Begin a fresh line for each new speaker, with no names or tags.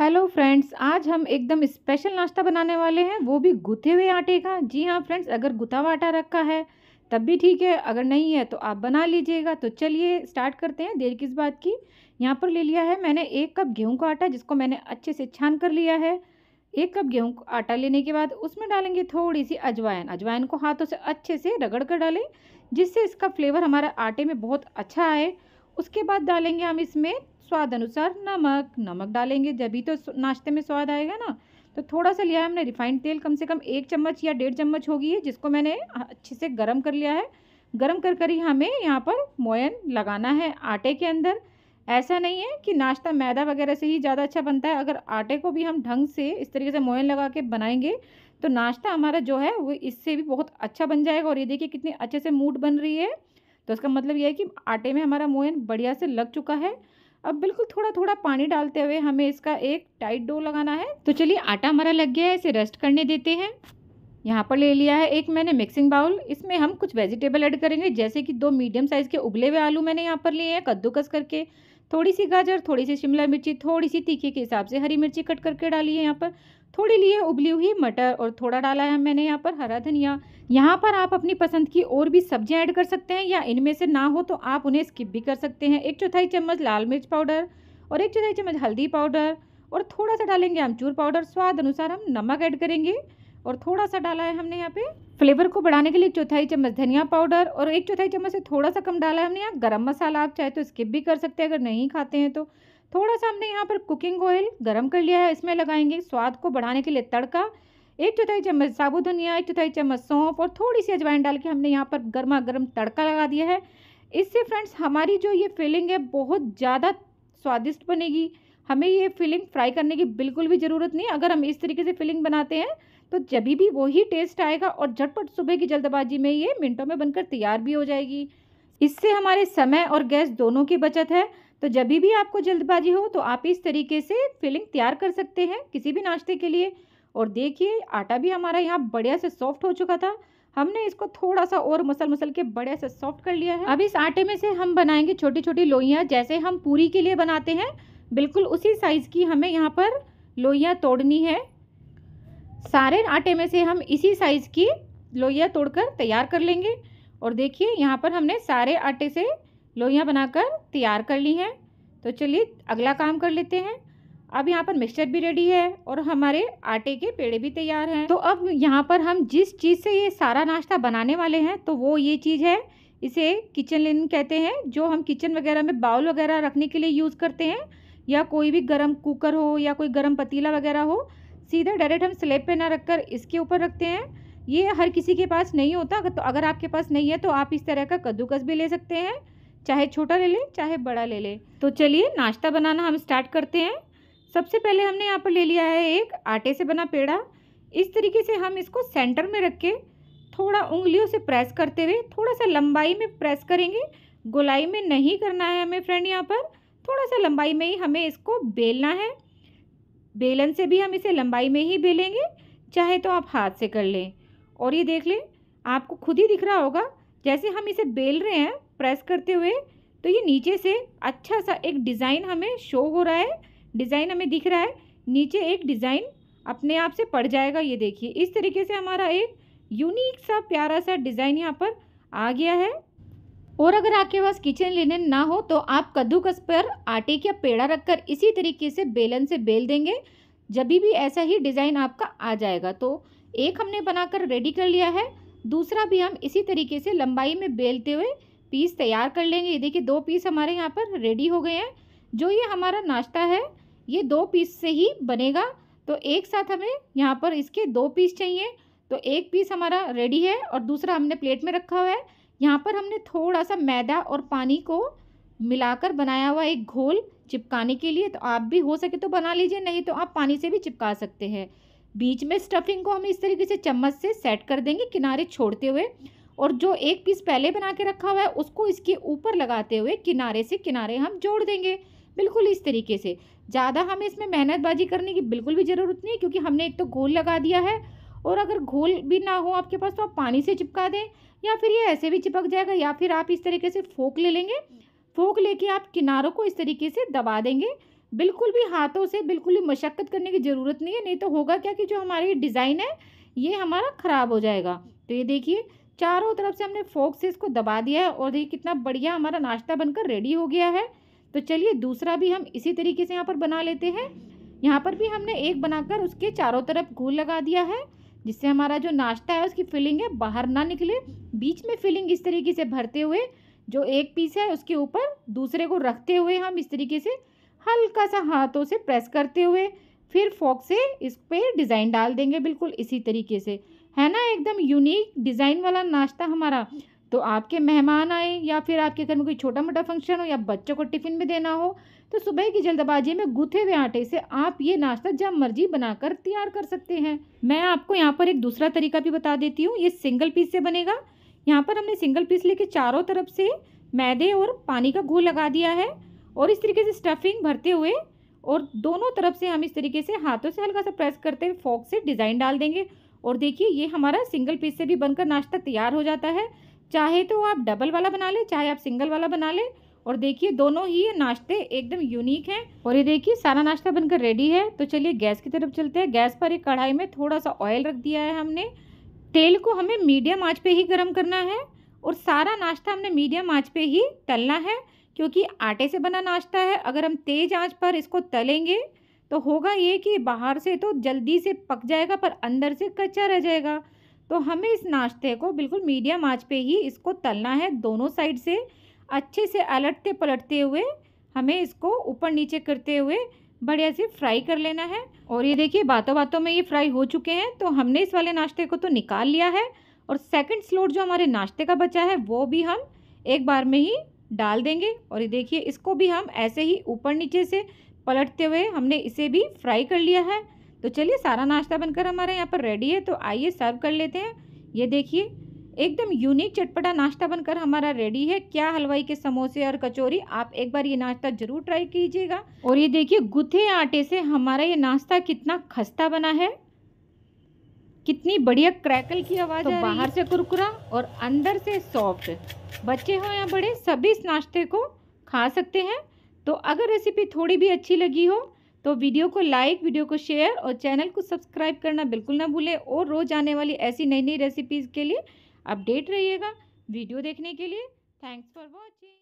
hello friends आज हम एकदम स्पेशल नाश्ता बनाने वाले हैं वो भी गुथे हुए आटे का जी हाँ फ्रेंड्स अगर गुथा हुआ आटा रखा है तब भी ठीक है अगर नहीं है तो आप बना लीजिएगा तो चलिए स्टार्ट करते हैं देर किस बात की यहाँ पर ले लिया है मैंने एक कप गेहूं का आटा जिसको मैंने अच्छे से छान कर लिया है एक कप गेहूँ का आटा लेने के बाद उसमें डालेंगे थोड़ी सी अजवाइन अजवाइन को हाथों से अच्छे से रगड़ कर डालें जिससे इसका फ्लेवर हमारा आटे में बहुत अच्छा आए उसके बाद डालेंगे हम इसमें स्वाद अनुसार नमक नमक डालेंगे जब ही तो नाश्ते में स्वाद आएगा ना तो थोड़ा सा लिया है हमने रिफाइंड तेल कम से कम एक चम्मच या डेढ़ चम्मच होगी है जिसको मैंने अच्छे से गर्म कर लिया है गर्म कर कर ही हमें यहाँ पर मोयन लगाना है आटे के अंदर ऐसा नहीं है कि नाश्ता मैदा वगैरह से ही ज़्यादा अच्छा बनता है अगर आटे को भी हम ढंग से इस तरीके से मोयन लगा के बनाएंगे तो नाश्ता हमारा जो है वो इससे भी बहुत अच्छा बन जाएगा और ये देखिए कितने अच्छे से मूड बन रही है तो इसका मतलब ये है कि आटे में हमारा मोयन बढ़िया से लग चुका है अब बिल्कुल थोड़ा थोड़ा पानी डालते हुए हमें इसका एक टाइट डो लगाना है तो चलिए आटा हमारा लग गया है इसे रेस्ट करने देते हैं यहाँ पर ले लिया है एक मैंने मिक्सिंग बाउल इसमें हम कुछ वेजिटेबल ऐड करेंगे जैसे कि दो मीडियम साइज़ के उबले हुए आलू मैंने यहाँ पर लिए हैं कद्दूकस करके थोड़ी सी गाजर थोड़ी सी शिमला मिर्ची थोड़ी सी तीखे के हिसाब से हरी मिर्ची कट करके डाली है यहाँ पर थोड़ी लिए उबली हुई मटर और थोड़ा डाला है मैंने यहाँ पर हरा धनिया यहाँ पर आप अपनी पसंद की और भी सब्जियाँ ऐड कर सकते हैं या इनमें से ना हो तो आप उन्हें स्किप भी कर सकते हैं एक चौथाई चम्मच लाल मिर्च पाउडर और एक चौथाई चम्मच हल्दी पाउडर और थोड़ा सा डालेंगे अमचूर पाउडर स्वाद अनुसार हम नमक ऐड करेंगे और थोड़ा सा डाला है हमने यहाँ पे फ्लेवर को बढ़ाने के लिए चौथाई चम्मच धनिया पाउडर और एक चौथाई चम्मच से थोड़ा सा कम डाला है हमने यहाँ गरम मसाला आप चाहे तो स्किप भी कर सकते हैं अगर नहीं खाते हैं तो थोड़ा सा हमने यहाँ पर कुकिंग ऑयल गर्म कर लिया है इसमें लगाएंगे स्वाद को बढ़ाने के लिए तड़का एक चौथाई चम्मच साबुत धनिया एक चौथाई चम्मच सौंफ और थोड़ी सी अजवाइन डाल के हमने यहाँ पर गर्मा गर्म तड़का लगा दिया है इससे फ्रेंड्स हमारी जो ये फीलिंग है बहुत ज़्यादा स्वादिष्ट बनेगी हमें ये फीलिंग फ्राई करने की बिल्कुल भी ज़रूरत नहीं अगर हम इस तरीके से फीलिंग बनाते हैं तो जब भी वही टेस्ट आएगा और झटपट सुबह की जल्दबाजी में ये मिनटों में बनकर तैयार भी हो जाएगी इससे हमारे समय और गैस दोनों की बचत है तो जब भी आपको जल्दबाजी हो तो आप इस तरीके से फिलिंग तैयार कर सकते हैं किसी भी नाश्ते के लिए और देखिए आटा भी हमारा यहाँ बढ़िया से सॉफ्ट हो चुका था हमने इसको थोड़ा सा और मसल मसल के बढ़िया से सॉफ्ट कर लिया है अब इस आटे में से हम बनाएंगे छोटी छोटी लोइयाँ जैसे हम पूरी के लिए बनाते हैं बिल्कुल उसी साइज़ की हमें यहाँ पर लोइयाँ तोड़नी है सारे आटे में से हम इसी साइज़ की लोइयाँ तोड़कर तैयार कर लेंगे और देखिए यहाँ पर हमने सारे आटे से लोहियाँ बनाकर तैयार कर ली हैं तो चलिए अगला काम कर लेते हैं अब यहाँ पर मिक्सचर भी रेडी है और हमारे आटे के पेड़े भी तैयार हैं तो अब यहाँ पर हम जिस चीज़ से ये सारा नाश्ता बनाने वाले हैं तो वो ये चीज़ है इसे किचन लिन कहते हैं जो हम किचन वगैरह में बाउल वगैरह रखने के लिए यूज़ करते हैं या कोई भी गर्म कुकर हो या कोई गर्म पतीला वगैरह हो सीधा डायरेक्ट हम स्लेब पे ना रखकर इसके ऊपर रखते हैं ये हर किसी के पास नहीं होता तो अगर आपके पास नहीं है तो आप इस तरह का कद्दूकस भी ले सकते हैं चाहे छोटा ले लें चाहे बड़ा ले लें तो चलिए नाश्ता बनाना हम स्टार्ट करते हैं सबसे पहले हमने यहाँ पर ले लिया है एक आटे से बना पेड़ा इस तरीके से हम इसको सेंटर में रख के थोड़ा उंगलियों से प्रेस करते हुए थोड़ा सा लंबाई में प्रेस करेंगे गोलाई में नहीं करना है हमें फ्रेंड यहाँ पर थोड़ा सा लंबाई में ही हमें इसको बेलना है बेलन से भी हम इसे लंबाई में ही बेलेंगे चाहे तो आप हाथ से कर लें और ये देख लें आपको खुद ही दिख रहा होगा जैसे हम इसे बेल रहे हैं प्रेस करते हुए तो ये नीचे से अच्छा सा एक डिज़ाइन हमें शो हो रहा है डिज़ाइन हमें दिख रहा है नीचे एक डिज़ाइन अपने आप से पड़ जाएगा ये देखिए इस तरीके से हमारा एक यूनिक सा प्यारा सा डिज़ाइन यहाँ पर आ गया है और अगर आपके पास किचन लिनन ना हो तो आप कद्दूकस पर आटे का पेड़ा रखकर इसी तरीके से बेलन से बेल देंगे जब भी ऐसा ही डिज़ाइन आपका आ जाएगा तो एक हमने बनाकर रेडी कर लिया है दूसरा भी हम इसी तरीके से लंबाई में बेलते हुए पीस तैयार कर लेंगे ये देखिए दो पीस हमारे यहाँ पर रेडी हो गए हैं जो ये हमारा नाश्ता है ये दो पीस से ही बनेगा तो एक साथ हमें यहाँ पर इसके दो पीस चाहिए तो एक पीस हमारा रेडी है और दूसरा हमने प्लेट में रखा हुआ है यहाँ पर हमने थोड़ा सा मैदा और पानी को मिलाकर बनाया हुआ एक घोल चिपकाने के लिए तो आप भी हो सके तो बना लीजिए नहीं तो आप पानी से भी चिपका सकते हैं बीच में स्टफिंग को हम इस तरीके से चम्मच से सेट कर देंगे किनारे छोड़ते हुए और जो एक पीस पहले बना के रखा हुआ है उसको इसके ऊपर लगाते हुए किनारे से किनारे हम जोड़ देंगे बिल्कुल इस तरीके से ज़्यादा हमें इसमें मेहनतबाजी करने की बिल्कुल भी ज़रूरत नहीं क्योंकि हमने एक तो घोल लगा दिया है और अगर घोल भी ना हो आपके पास तो आप पानी से चिपका दें या फिर ये ऐसे भी चिपक जाएगा या फिर आप इस तरीके से फोक ले लेंगे फोक लेके आप किनारों को इस तरीके से दबा देंगे बिल्कुल भी हाथों से बिल्कुल भी मशक्क़त करने की ज़रूरत नहीं है नहीं तो होगा क्या कि जो हमारी डिज़ाइन है ये हमारा ख़राब हो जाएगा तो ये देखिए चारों तरफ से हमने फोक से इसको दबा दिया है और देखिए कितना बढ़िया हमारा नाश्ता बनकर रेडी हो गया है तो चलिए दूसरा भी हम इसी तरीके से यहाँ पर बना लेते हैं यहाँ पर भी हमने एक बनाकर उसके चारों तरफ घूल लगा दिया है जिससे हमारा जो नाश्ता है उसकी फिलिंग है बाहर ना निकले बीच में फिलिंग इस तरीके से भरते हुए जो एक पीस है उसके ऊपर दूसरे को रखते हुए हम इस तरीके से हल्का सा हाथों से प्रेस करते हुए फिर फॉक से इस पर डिज़ाइन डाल देंगे बिल्कुल इसी तरीके से है ना एकदम यूनिक डिज़ाइन वाला नाश्ता हमारा तो आपके मेहमान आए या फिर आपके घर में कोई छोटा मोटा फंक्शन हो या बच्चों को टिफ़िन में देना हो तो सुबह की जल्दबाजी में गुथे हुए आटे से आप ये नाश्ता जब मर्जी बनाकर तैयार कर सकते हैं मैं आपको यहाँ पर एक दूसरा तरीका भी बता देती हूँ ये सिंगल पीस से बनेगा यहाँ पर हमने सिंगल पीस लेके चारों तरफ से मैदे और पानी का घोल लगा दिया है और इस तरीके से स्टफिंग भरते हुए और दोनों तरफ से हम इस तरीके से हाथों से हल्का सा प्रेस करते हुए फॉक से डिज़ाइन डाल देंगे और देखिए ये हमारा सिंगल पीस से भी बनकर नाश्ता तैयार हो जाता है चाहे तो आप डबल वाला बना लें चाहे आप सिंगल वाला बना लें और देखिए दोनों ही ये नाश्ते एकदम यूनिक हैं और ये देखिए सारा नाश्ता बनकर रेडी है तो चलिए गैस की तरफ चलते हैं गैस पर एक कढ़ाई में थोड़ा सा ऑयल रख दिया है हमने तेल को हमें मीडियम आँच पर ही गर्म करना है और सारा नाश्ता हमने मीडियम आँच पर ही तलना है क्योंकि आटे से बना नाश्ता है अगर हम तेज़ आंच पर इसको तलेंगे तो होगा ये कि बाहर से तो जल्दी से पक जाएगा पर अंदर से कच्चा रह जाएगा तो हमें इस नाश्ते को बिल्कुल मीडियम आंच पे ही इसको तलना है दोनों साइड से अच्छे से अलटते पलटते हुए हमें इसको ऊपर नीचे करते हुए बढ़िया से फ्राई कर लेना है और ये देखिए बातों बातों में ये फ्राई हो चुके हैं तो हमने इस वाले नाश्ते को तो निकाल लिया है और सेकंड स्लोट जो हमारे नाश्ते का बचा है वो भी हम एक बार में ही डाल देंगे और ये देखिए इसको भी हम ऐसे ही ऊपर नीचे से पलटते हुए हमने इसे भी फ्राई कर लिया है तो चलिए सारा नाश्ता बनकर हमारे यहाँ पर रेडी है तो आइए सर्व कर लेते हैं ये देखिए एकदम यूनिक चटपटा नाश्ता बनकर हमारा रेडी है क्या हलवाई के समोसे और कचौरी आप एक बार ये नाश्ता जरूर ट्राई कीजिएगा और ये देखिए गुथे आटे से हमारा ये नाश्ता कितना खस्ता बना है कितनी बढ़िया क्रैकल की आवाज़ तो बाहर से कुरकुरा और अंदर से सॉफ्ट बच्चे हों या बड़े सभी इस नाश्ते को खा सकते हैं तो अगर रेसिपी थोड़ी भी अच्छी लगी हो तो वीडियो को लाइक वीडियो को शेयर और चैनल को सब्सक्राइब करना बिल्कुल ना भूलें और रोज़ आने वाली ऐसी नई नई रेसिपीज़ के लिए अपडेट रहिएगा वीडियो देखने के लिए थैंक्स फॉर वॉचिंग